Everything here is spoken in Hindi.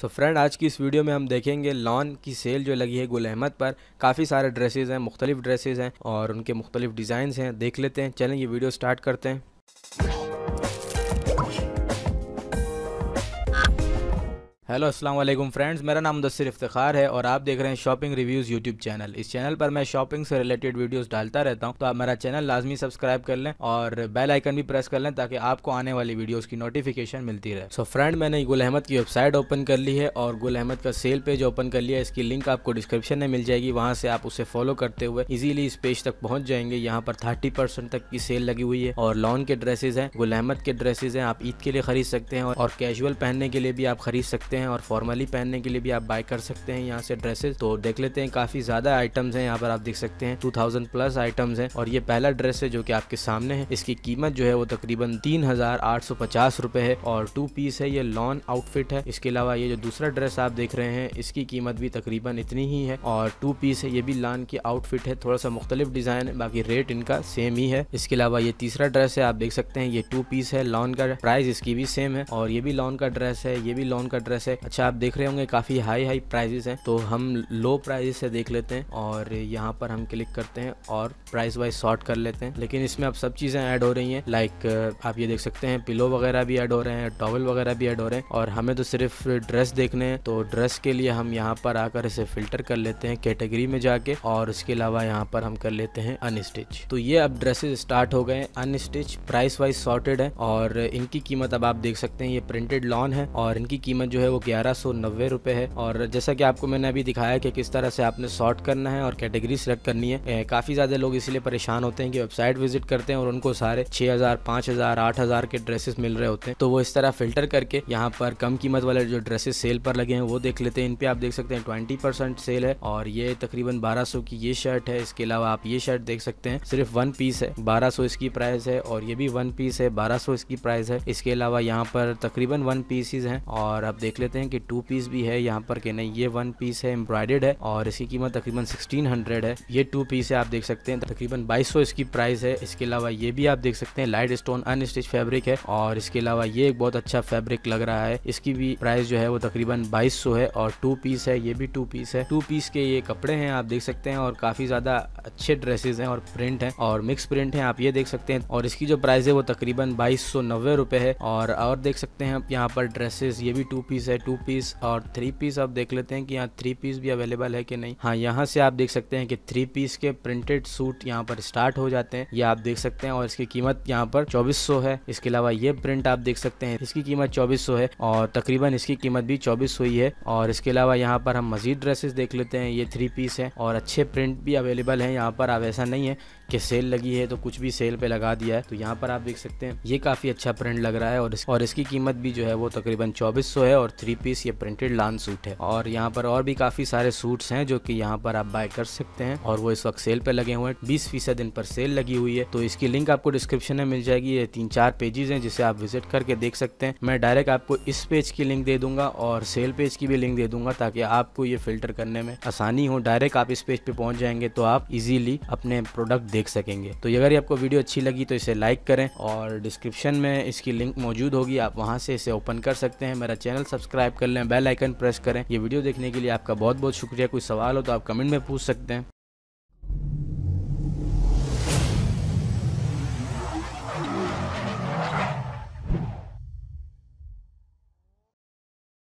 सो so फ्रेंड आज की इस वीडियो में हम देखेंगे लॉन की सेल जो लगी है गुल अहमद पर काफ़ी सारे ड्रेसेस हैं मुख्तलिफ ड्रेसेस हैं और उनके मुख्तलिफ डिज़ाइन हैं देख लेते हैं चलें ये वीडियो स्टार्ट करते हैं हेलो अस्सलाम वालेकुम फ्रेंड्स मेरा नाम दसर इफ्तार है और आप देख रहे हैं शॉपिंग रिव्यूज़ यूट्यूब चैनल इस चैनल पर मैं शॉपिंग से रिलेटेड वीडियोस डालता रहता हूं तो आप मेरा चैनल लाजमी सब्सक्राइब कर लें और बेल आइकन भी प्रेस कर लें ताकि आपको आने वाली वीडियोस की नोटिफिकेशन मिलती रहे सो so, फ्रेंड मैंने गुल अहमद की वेबसाइट ओपन कर ली है और गुल अहमद का सेल पेज ओपन कर लिया इसकी लिंक आपको डिस्क्रिप्शन में मिल जाएगी वहाँ से आप उसे फॉलो करते हुए इजीली इस पेज तक पहुँच जाएंगे यहाँ पर थर्टी तक की सेल लगी हुई है और लॉन के ड्रेसेज हैं गुल अहमद के ड्रेसेज हैं आप ईद के लिए खरीद सकते हैं और कैजुअल पहनने के लिए भी आप खरीद सकते हैं हैं और फॉर्मली पहनने के लिए भी आप बाय कर सकते हैं यहाँ से ड्रेसेस तो देख लेते हैं काफी ज्यादा आइटम्स हैं यहाँ पर आप देख सकते हैं 2000 प्लस आइटम्स हैं और ये पहला ड्रेस है जो कि आपके सामने है इसकी कीमत जो है वो तकरीबन तीन रुपए है और टू पीस है ये लॉन आउटफिट है इसके अलावा ये जो दूसरा ड्रेस आप देख रहे हैं इसकी कीमत भी तकरीबन इतनी ही है और टू पीस है ये भी लॉन की आउटफिट है थोड़ा सा मुख्तलिफ डिजाइन है बाकी रेट इनका सेम ही है इसके अलावा ये तीसरा ड्रेस है आप देख सकते हैं ये टू पीस है लॉन का प्राइस इसकी भी सेम है और ये भी लॉन का ड्रेस है ये भी लॉन का ड्रेस है अच्छा आप देख रहे होंगे काफ़ी हाई हाई प्राइजेस हैं तो हम लो प्राइजेस से देख लेते हैं और यहाँ पर हम क्लिक करते हैं और प्राइस वाइज शॉर्ट कर लेते हैं लेकिन इसमें अब सब चीज़ें ऐड हो रही हैं लाइक आप ये देख सकते हैं पिलो वगैरह भी ऐड हो रहे हैं टॉवल वगैरह भी ऐड हो रहे हैं और हमें तो सिर्फ ड्रेस देखने हैं तो ड्रेस के लिए हम यहाँ पर आकर इसे फिल्टर कर लेते हैं कैटेगरी में जाके और उसके अलावा यहाँ पर हम कर लेते हैं अनस्टिच तो ये अब ड्रेसेस स्टार्ट हो गए अनस्टिच प्राइस वाइज सॉर्टेड है और इनकी कीमत अब आप देख सकते हैं ये प्रिंटेड लॉन है और इनकी कीमत जो है वो ग्यारह सौ नब्बे रुपये है और जैसा कि आपको मैंने अभी दिखाया कि किस तरह से आपने सॉर्ट करना है और कैटेगरी सेलेक्ट करनी है काफ़ी ज़्यादा लोग इसलिए परेशान होते हैं कि वेबसाइट विजिट करते हैं और उनको सारे छह हज़ार पांच हज़ार आठ हज़ार के ड्रेसेस मिल रहे होते हैं तो वो इस तरह फिल्टर करके यहाँ पर कम कीमत वाले जो ड्रेसेस सेल पर लगे हैं वो देख लेते हैं इन पे आप देख सकते हैं ट्वेंटी परसेंट सेल है और ये तकरीबन बारह सौ की ये शर्ट है इसके अलावा आप ये शर्ट देख सकते हैं सिर्फ वन पीस है बारह सौ इसकी प्राइस है और ये भी वन पीस है बारह सौ इसकी प्राइस है इसके अलावा यहाँ पर तकरीबन वन पीसीज है और आप देख लेते हैं कि टू पीस भी है यहाँ पर कि नहीं ये वन पीस है एम्ब्रॉयडेड है और इसकी कीमत तकरीबन सिक्सटीन हंड्रेड है ये टू पीस है आप देख सकते हैं तकरीबन बाईस सौ इसकी प्राइस है इसके अलावा ये भी आप देख सकते हैं लाइट स्टोन अनस्टिच फैब्रिक है और इसके अलावा ये एक बहुत अच्छा फैब्रिक लग रहा है इसकी भी प्राइस जो है वो तकरीबन बाईस सौ है और टू पीस है ये भी टू पीस है टू पीस के ये कपड़े हैं आप देख सकते हैं और काफी ज्यादा अच्छे ड्रेसेस हैं और प्रिंट हैं और मिक्स प्रिंट हैं आप ये देख सकते हैं और इसकी जो प्राइस है वो तकरीबन बाईस सौ नब्बे रुपए है और और देख सकते हैं आप यहाँ पर ड्रेसेस ये भी टू पीस है है टू पीस और थ्री पीस आप देख लेते हैं कि यहाँ थ्री पीस भी अवेलेबल है कि नहीं हाँ यहाँ से आप देख सकते हैं कि थ्री पीस के प्रिंटेड सूट यहाँ पर स्टार्ट हो जाते हैं ये आप देख सकते हैं और इसकी कीमत यहाँ पर चौबीस है इसके अलावा ये प्रिंट आप देख सकते हैं इसकी कीमत चौबीस है और तकरीबन इसकी कीमत भी चौबीस ही है और इसके अलावा यहाँ पर हम मजीद ड्रेसेस देख लेते हैं ये थ्री पीस है और अच्छे प्रिंट भी अवेलेबल है यहाँ पर आप ऐसा नहीं है कि सेल लगी है तो कुछ भी सेल पे लगा दिया है तो यहाँ पर आप देख सकते हैं ये काफ़ी अच्छा प्रिंट लग रहा है और इस, और इसकी कीमत भी जो है वो तकरीबन चौबीस है और थ्री पीस ये प्रिंटेड लान सूट है और यहाँ पर और भी काफ़ी सारे सूट्स हैं जो कि यहाँ पर आप बाय कर सकते हैं और वो इस वक्त सेल पे लगे हुए हैं बीस फीसद इन पर सेल लगी हुई है तो इसकी लिंक आपको डिस्क्रिप्शन में मिल जाएगी ये तीन चार पेजेस है जिसे आप विजिट करके देख सकते हैं मैं डायरेक्ट आपको इस पेज की लिंक दे दूंगा और सेल पेज की भी लिंक दे दूंगा ताकि आपको ये फिल्टर करने में आसानी हो डायरेक्ट आप इस पेज पे पहुंच जाएंगे तो आप इजिली अपने प्रोडक्ट देख सकेंगे तो अगर ये आपको वीडियो अच्छी लगी तो इसे लाइक करें और डिस्क्रिप्शन में इसकी लिंक मौजूद होगी आप वहाँ से इसे ओपन कर सकते हैं मेरा चैनल सब्सक्राइब कर लें बेल आइकन प्रेस करें ये वीडियो देखने के लिए आपका बहुत बहुत शुक्रिया कोई सवाल हो तो आप कमेंट में पूछ सकते हैं